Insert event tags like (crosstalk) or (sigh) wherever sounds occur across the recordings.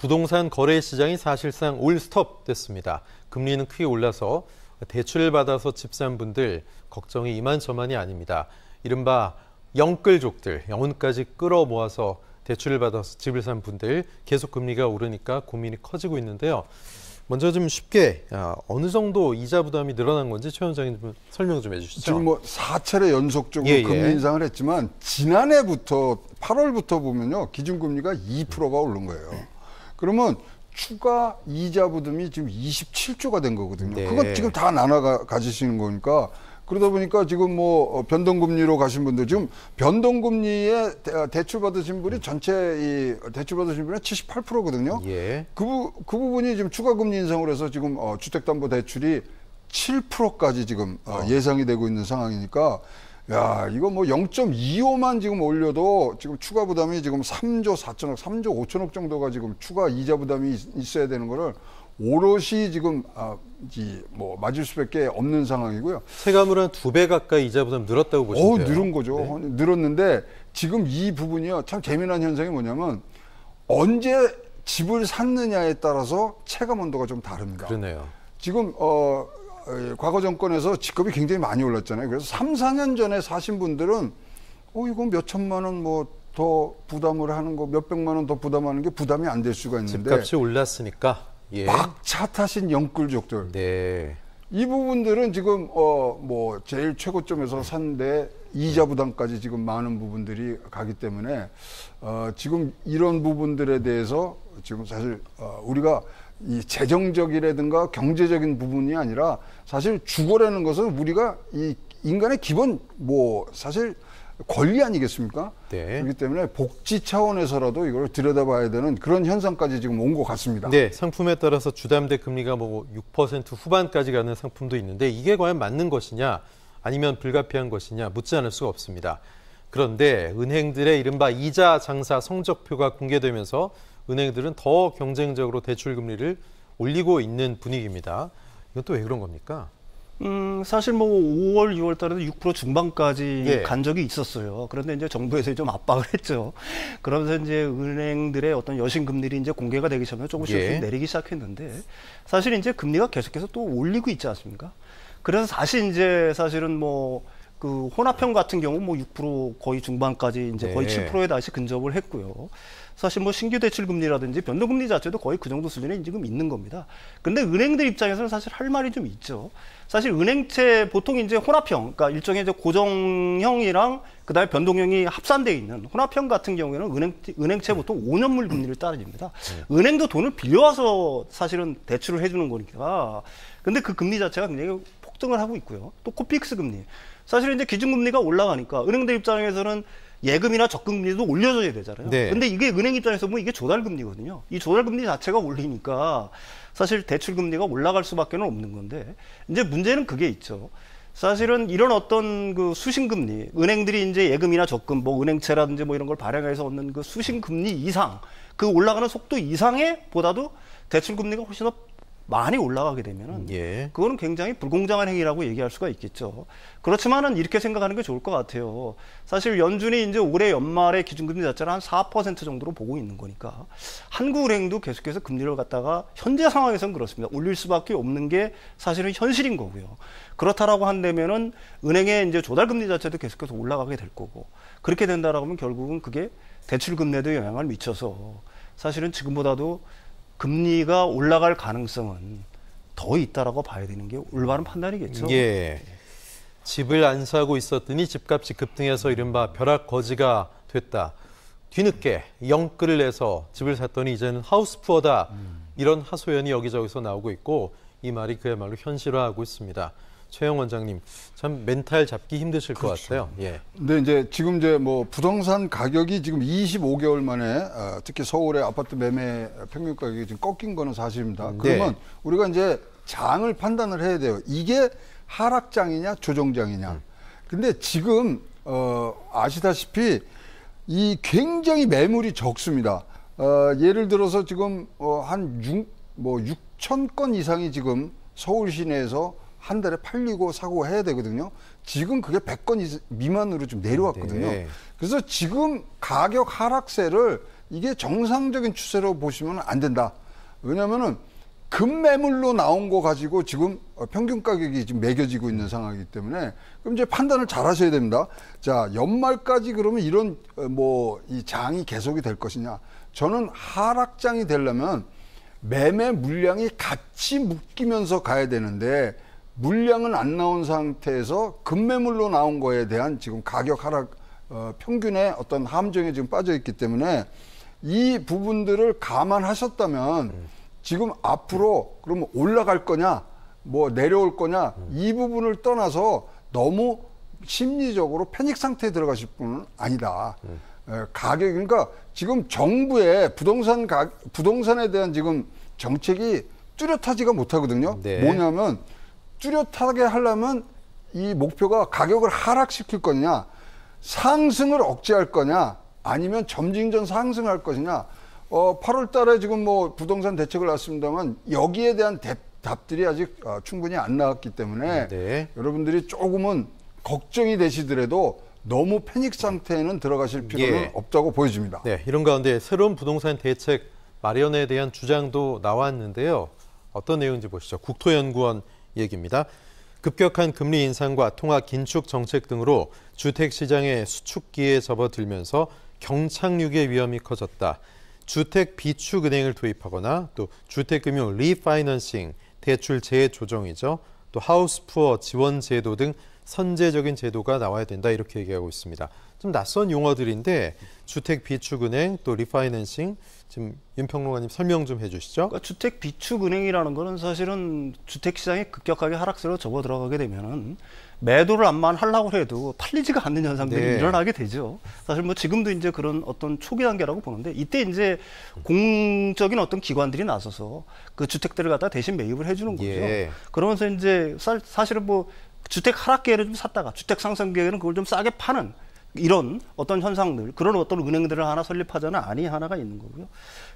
부동산 거래 시장이 사실상 올스톱 됐습니다. 금리는 크게 올라서 대출을 받아서 집 산 분들 걱정이 이만저만이 아닙니다. 이른바 영끌족들, 영혼까지 끌어모아서 대출을 받아서 집을 산 분들 계속 금리가 오르니까 고민이 커지고 있는데요. 먼저 좀 쉽게 아, 어느 정도 이자 부담이 늘어난 건지 최 원장님 설명 좀 해주시죠. 지금 뭐 4차례 연속적으로 예, 예, 금리 인상을 했지만 지난해부터 8월부터 보면요 기준금리가 2%가 오른 거예요. 그러면 추가 이자 부담이 지금 27조가 된 거거든요. 네. 그건 지금 다 나눠 가지시는 거니까 그러다 보니까 지금 뭐 어, 변동금리로 가신 분들 지금 변동금리에 어, 대출 받으신 분이 전체 이 대출 받으신 분의 78%거든요. 예. 그, 부, 그 부분이 지금 추가 금리 인상으로 해서 지금 어, 주택담보대출이 7%까지 지금 어, 어. 예상이 되고 있는 상황이니까 야, 이거 뭐 0.25만 지금 올려도 지금 추가 부담이 지금 3조 4천억, 3조 5천억 정도가 지금 추가 이자 부담이 있어야 되는 거를 오롯이 지금 아, 이뭐 맞을 수밖에 없는 상황이고요. 세감을한두 배 가까이 이자 부담 늘었다고 보시면 돼요. 어, 늘은 거죠. 네. 늘었는데 지금 이 부분이요. 참 재미난 현상이 뭐냐면 언제 집을 샀느냐에 따라서 체감 온도가 좀 다릅니다. 그러네요. 지금 어 어, 예, 과거 정권에서 직급이 굉장히 많이 올랐잖아요. 그래서 3, 4년 전에 사신 분들은 어, 이거 몇 천만 원 뭐 더 부담을 하는 거, 몇 백만 원 더 부담하는 게 부담이 안 될 수가 있는데 집값이 올랐으니까 예. 막차 타신 영끌족들. 네. 이 부분들은 지금 어 뭐 제일 최고점에서 산데 이자 부담까지 지금 많은 부분들이 가기 때문에 어 지금 이런 부분들에 대해서 지금 사실 어 우리가 이 재정적이라든가 경제적인 부분이 아니라 사실 주거라는 것은 우리가 이 인간의 기본 뭐 사실 권리 아니겠습니까? 네. 그렇기 때문에 복지 차원에서라도 이걸 들여다봐야 되는 그런 현상까지 지금 온 것 같습니다. 네, 상품에 따라서 주담대 금리가 뭐 6% 후반까지 가는 상품도 있는데 이게 과연 맞는 것이냐 아니면 불가피한 것이냐 묻지 않을 수가 없습니다. 그런데 은행들의 이른바 이자 장사 성적표가 공개되면서 은행들은 더 경쟁적으로 대출 금리를 올리고 있는 분위기입니다. 이건 또 왜 그런 겁니까? 음, 사실 뭐 5월, 6월 달에도 6% 중반까지 예. 간 적이 있었어요. 그런데 이제 정부에서 좀 압박을 (laughs) 했죠. 그러면서 이제 은행들의 어떤 여신 금리를 이제 공개가 되기 전에 조금씩 예. 내리기 시작했는데 사실 이제 금리가 계속해서 또 올리고 있지 않습니까? 그래서 사실 이제 사실은 뭐그 혼합형 같은 경우 뭐 6% 거의 중반까지 이제 거의 네. 7%에 다시 근접을 했고요. 사실 뭐 신규 대출 금리라든지 변동 금리 자체도 거의 그 정도 수준에 지금 있는 겁니다. 근데 은행들 입장에서는 사실 할 말이 좀 있죠. 사실 은행채 보통 이제 혼합형, 그러니까 일종의 이제 고정형이랑 그다음에 변동형이 합산돼 있는 혼합형 같은 경우에는 은행 은행채 보통 5년물 금리를 따릅니다. 네. 은행도 돈을 빌려와서 사실은 대출을 해주는 거니까. 근데 그 금리 자체가 굉장히 폭등을 하고 있고요. 또 코픽스 금리. 사실 이제 기준금리가 올라가니까 은행들 입장에서는 예금이나 적금금리도 올려줘야 되잖아요. 네. 근데 이게 은행 입장에서 보면 이게 조달금리거든요. 이 조달금리 자체가 올리니까 사실 대출금리가 올라갈 수밖에 는 없는 건데 이제 문제는 그게 있죠. 사실은 이런 어떤 그 수신금리, 은행들이 이제 예금이나 적금, 뭐 은행채라든지 뭐 이런 걸 발행해서 얻는 그 수신금리 이상, 그 올라가는 속도 이상에 보다도 대출금리가 훨씬 더 많이 올라가게 되면은 음, 예. 그거는 굉장히 불공정한 행위라고 얘기할 수가 있겠죠. 그렇지만은 이렇게 생각하는 게 좋을 것 같아요. 사실 연준이 이제 올해 연말에 기준금리 자체를 한 4% 정도로 보고 있는 거니까 한국은행도 계속해서 금리를 갖다가 현재 상황에서는 그렇습니다. 올릴 수밖에 없는 게 사실은 현실인 거고요. 그렇다라고 한다면은 은행의 이제 조달금리 자체도 계속해서 올라가게 될 거고 그렇게 된다라고 하면 결국은 그게 대출금리에도 영향을 미쳐서 사실은 지금보다도 금리가 올라갈 가능성은 더 있다라고 봐야 되는 게 올바른 판단이겠죠. 예. 집을 안 사고 있었더니 집값이 급등해서 이른바 벼락 거지가 됐다. 뒤늦게 영끌을 내서 집을 샀더니 이제는 하우스푸어다. 음. 이런 하소연이 여기저기서 나오고 있고 이 말이 그야말로 현실화하고 있습니다. 최영 원장님, 참 멘탈 잡기 힘드실 그렇죠. 것 같아요. 예. 근데 이제 지금 이제 뭐 부동산 가격이 지금 25개월 만에 어, 특히 서울의 아파트 매매 평균 가격이 지금 꺾인 거는 사실입니다. 네. 그러면 네. 우리가 이제 장을 판단을 해야 돼요. 이게 하락장이냐 조정장이냐. 음. 근데 지금 어, 아시다시피 이 굉장히 매물이 적습니다. 어, 예를 들어서 지금 어, 한 6, 뭐 6천 건 이상이 지금 서울 시내에서 한 달에 팔리고 사고 해야 되거든요. 지금 그게 100건 미만으로 좀 내려왔거든요. 네. 그래서 지금 가격 하락세를 이게 정상적인 추세로 보시면 안 된다. 왜냐면은 급매물로 나온 거 가지고 지금 어, 평균 가격이 지금 매겨지고 있는 상황이기 때문에 그럼 이제 판단을 잘 하셔야 됩니다. 자, 연말까지 그러면 이런 어, 뭐이 장이 계속이 될 것이냐. 저는 하락장이 되려면 매매 물량이 같이 묶이면서 가야 되는데 물량은 안 나온 상태에서 급매물로 나온 거에 대한 지금 가격 하락 어, 평균의 어떤 함정에 지금 빠져 있기 때문에 이 부분들을 감안하셨다면 지금 앞으로 그러면 올라갈 거냐 뭐 내려올 거냐 이 부분을 떠나서 너무 심리적으로 패닉 상태에 들어가실 분은 아니다. 예, 가격 그러니까 지금 정부의 부동산 가 부동산에 대한 지금 정책이 뚜렷하지가 못하거든요. 네. 뭐냐면 뚜렷하게 하려면 이 목표가 가격을 하락시킬 거냐 상승을 억제할 거냐 아니면 점진전 상승할 것이냐 어, 8월 달에 지금 뭐 부동산 대책을 놨습니다만 여기에 대한 대, 답들이 아직 어, 충분히 안 나왔기 때문에 네. 여러분들이 조금은 걱정이 되시더라도 너무 패닉 상태에는 들어가실 필요는 예. 없다고 보여집니다. 네, 이런 가운데 새로운 부동산 대책 마련에 대한 주장도 나왔는데요. 어떤 내용인지 보시죠. 국토연구원 얘기입니다. 급격한 금리 인상과 통화 긴축 정책 등으로 주택 시장의 수축기에 접어들면서 경착륙의 위험이 커졌다. 주택 비축은행을 도입하거나 또 주택금융 리파이낸싱, 대출 재조정이죠. 또 하우스푸어 지원 제도 등 선제적인 제도가 나와야 된다 이렇게 얘기하고 있습니다. 좀 낯선 용어들인데 주택 비축은행 또 리파이낸싱 지금 윤평론가님 설명 좀 해주시죠. 그러니까 주택 비축은행이라는 거는 사실은 주택 시장이 급격하게 하락세로 접어 들어가게 되면은 매도를 안만 하려고 해도 팔리지가 않는 현상들이 네. 일어나게 되죠. 사실 뭐 지금도 이제 그런 어떤 초기 단계라고 보는데 이때 이제 공적인 어떤 기관들이 나서서 그 주택들을 갖다 대신 매입을 해주는 거죠. 예. 그러면서 이제 사실은 뭐 주택 하락 기회를 좀 샀다가 주택 상승 기회는 그걸 좀 싸게 파는 이런 어떤 현상들, 그런 어떤 은행들을 하나 설립하자는 아니 하나가 있는 거고요.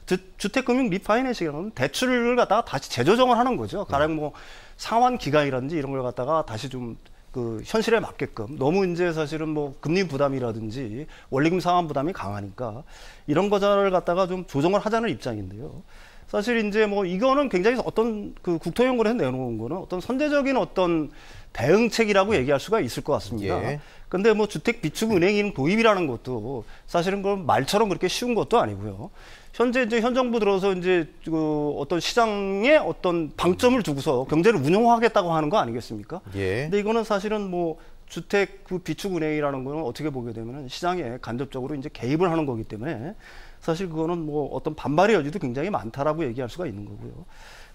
주, 택금융 리파이낸싱이는 대출을 갖다가 다시 재조정을 하는 거죠. 가령 뭐 상환 기간이라든지 이런 걸 갖다가 다시 좀그 현실에 맞게끔 너무 이제 사실은 뭐 금리 부담이라든지 원리금 상환 부담이 강하니까 이런 거자를 갖다가 좀 조정을 하자는 입장인데요. 사실 이제 뭐 이거는 굉장히 어떤 그 국토연구원에서 내놓은 거는 어떤 선제적인 어떤 대응책이라고 얘기할 수가 있을 것 같습니다. 예. 근데 뭐 주택 비축 은행인 도입이라는 것도 사실은 그걸 말처럼 그렇게 쉬운 것도 아니고요. 현재 이제 현 정부 들어서 이제 그 어떤 시장에 어떤 방점을 두고서 경제를 운영하겠다고 하는 거 아니겠습니까? 예. 근데 이거는 사실은 뭐 주택 그 비축 은행이라는 거는 어떻게 보게 되면은 시장에 간접적으로 이제 개입을 하는 거기 때문에 사실 그거는 뭐 어떤 반발의 여지도 굉장히 많다라고 얘기할 수가 있는 거고요.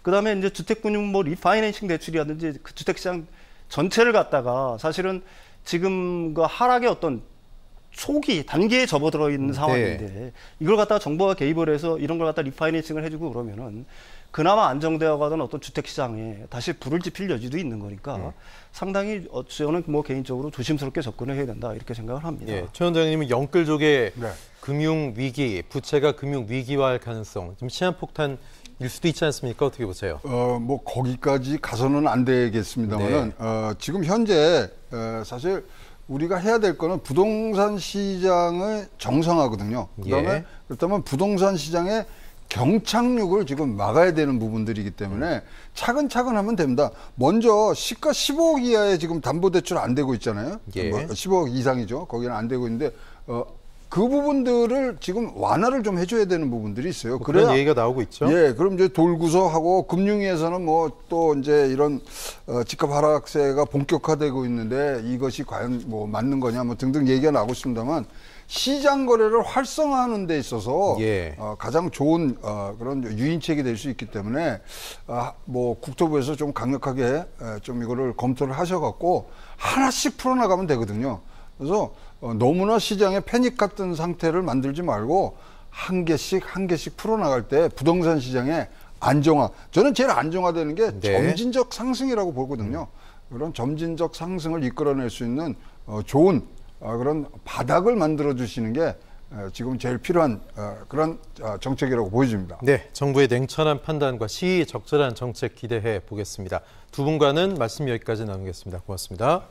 그다음에 이제 주택 금융 뭐 리파이낸싱 대출이라든지 그 주택 시장 전체를 갖다가 사실은 지금 그 하락의 어떤 초기 단계에 접어들어 있는 음, 네. 상황인데 네. 이걸 갖다가 정부가 개입을 해서 이런 걸 갖다 리파이낸싱을 해주고 그러면은 그나마 안정되어 가던 어떤 주택 시장에 다시 불을 지필 여지도 있는 거니까 네. 상당히 저는 뭐 개인적으로 조심스럽게 접근을 해야 된다 이렇게 생각을 합니다. 예, 최 원장님은 영끌족의 네. 금융 위기, 부채가 금융 위기화할 가능성, 좀 시한폭탄. 일 수도 있지 않습니까? 어떻게 보세요? 어, 뭐 거기까지 가서는 안 되겠습니다만은 네. 어, 지금 현재 어, 사실 우리가 해야 될 거는 부동산 시장을 정상화거든요. 그다음에 예. 그렇다면 부동산 시장의 경착륙을 지금 막아야 되는 부분들이기 때문에 차근차근 하면 됩니다. 먼저 시가 15억 이하의 지금 담보대출 안 되고 있잖아요. 예. 15억 뭐 이상이죠. 거기는 안 되고 있는데 어, 그 부분들을 지금 완화를 좀 해줘야 되는 부분들이 있어요. 뭐 그런 얘기가 나오고 있죠. 예, 그럼 이제 돌구서하고 금융위에서는 뭐 또 이제 이런 어, 집값 하락세가 본격화되고 있는데 이것이 과연 뭐 맞는 거냐 뭐 등등 얘기가 나오고 있습니다만 시장 거래를 활성화하는 데 있어서 예. 어, 가장 좋은 어, 그런 유인책이 될 수 있기 때문에 아, 뭐 국토부에서 좀 강력하게 에, 좀 이거를 검토를 하셔갖고 하나씩 풀어나가면 되거든요. 그래서 어, 너무나 시장에 패닉 같은 상태를 만들지 말고 한 개씩 한 개씩 풀어나갈 때 부동산 시장의 안정화. 저는 제일 안정화되는 게 네. 점진적 상승이라고 보거든요. 음. 그런 점진적 상승을 이끌어낼 수 있는 어, 좋은 어, 그런 바닥을 만들어 주시는 게 지금 제일 필요한 그런 정책이라고 보여집니다. 네, 정부의 냉철한 판단과 시의 적절한 정책 기대해 보겠습니다. 두 분과는 말씀 여기까지 나누겠습니다. 고맙습니다.